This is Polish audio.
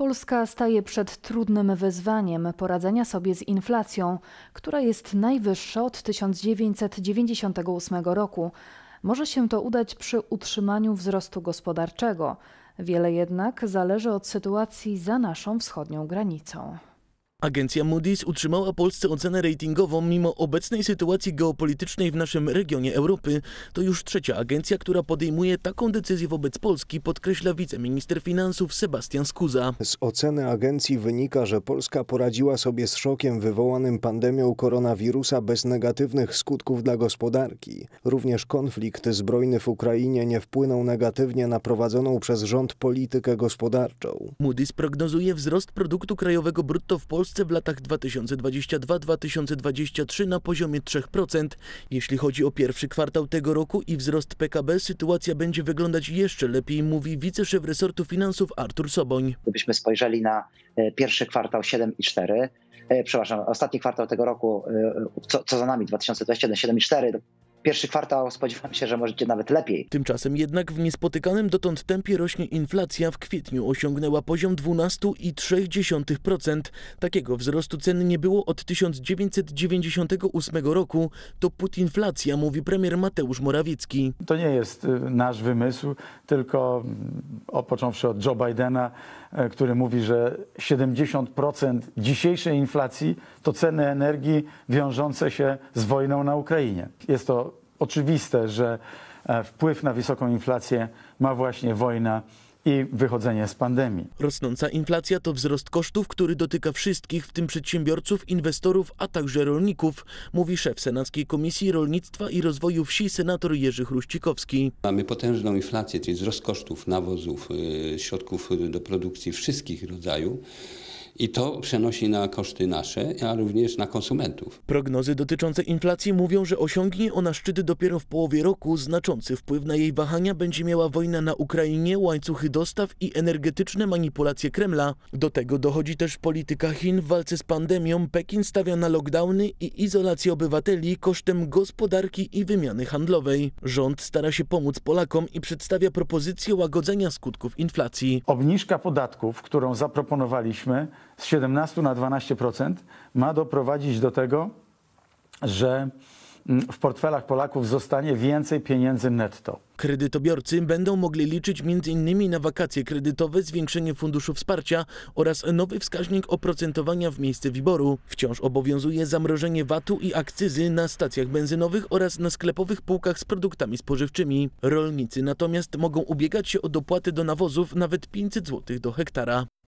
Polska staje przed trudnym wyzwaniem poradzenia sobie z inflacją, która jest najwyższa od 1998 roku. Może się to udać przy utrzymaniu wzrostu gospodarczego. Wiele jednak zależy od sytuacji za naszą wschodnią granicą. Agencja Moody's utrzymała Polsce ocenę ratingową mimo obecnej sytuacji geopolitycznej w naszym regionie Europy. To już trzecia agencja, która podejmuje taką decyzję wobec Polski, podkreśla wiceminister finansów Sebastian Skuza. Z oceny agencji wynika, że Polska poradziła sobie z szokiem wywołanym pandemią koronawirusa bez negatywnych skutków dla gospodarki. Również konflikt zbrojny w Ukrainie nie wpłynął negatywnie na prowadzoną przez rząd politykę gospodarczą. Moody's prognozuje wzrost produktu krajowego brutto w Polsce Polsce w latach 2022-2023 na poziomie 3%. Jeśli chodzi o pierwszy kwartał tego roku i wzrost PKB, sytuacja będzie wyglądać jeszcze lepiej, mówi wiceszef resortu finansów Artur Soboń. Gdybyśmy spojrzeli na e, pierwszy kwartał 7,4, e, przepraszam, ostatni kwartał tego roku, e, co, co za nami, 2021, 7,4, Pierwszy kwartał spodziewam się, że możecie nawet lepiej. Tymczasem jednak w niespotykanym dotąd tempie rośnie inflacja. W kwietniu osiągnęła poziom 12,3%. Takiego wzrostu cen nie było od 1998 roku. To putinflacja, mówi premier Mateusz Morawiecki. To nie jest y, nasz wymysł, tylko mm, opocząwszy od Joe Bidena, E, który mówi, że 70% dzisiejszej inflacji to ceny energii wiążące się z wojną na Ukrainie. Jest to oczywiste, że e, wpływ na wysoką inflację ma właśnie wojna i wychodzenie z pandemii. Rosnąca inflacja to wzrost kosztów, który dotyka wszystkich, w tym przedsiębiorców, inwestorów, a także rolników, mówi szef Senackiej Komisji Rolnictwa i Rozwoju Wsi senator Jerzy Chruścikowski. Mamy potężną inflację, czyli wzrost kosztów nawozów, y, środków do produkcji wszystkich rodzajów. I to przenosi na koszty nasze, a również na konsumentów. Prognozy dotyczące inflacji mówią, że osiągnie ona szczyty dopiero w połowie roku. Znaczący wpływ na jej wahania będzie miała wojna na Ukrainie, łańcuchy dostaw i energetyczne manipulacje Kremla. Do tego dochodzi też polityka Chin w walce z pandemią. Pekin stawia na lockdowny i izolację obywateli kosztem gospodarki i wymiany handlowej. Rząd stara się pomóc Polakom i przedstawia propozycję łagodzenia skutków inflacji. Obniżka podatków, którą zaproponowaliśmy, z 17 na 12% ma doprowadzić do tego, że mm, w portfelach Polaków zostanie więcej pieniędzy netto. Kredytobiorcy będą mogli liczyć m.in. na wakacje kredytowe, zwiększenie funduszu wsparcia oraz nowy wskaźnik oprocentowania w miejsce wyboru. Wciąż obowiązuje zamrożenie VAT-u i akcyzy na stacjach benzynowych oraz na sklepowych półkach z produktami spożywczymi. Rolnicy natomiast mogą ubiegać się o dopłaty do nawozów nawet 500 zł do hektara.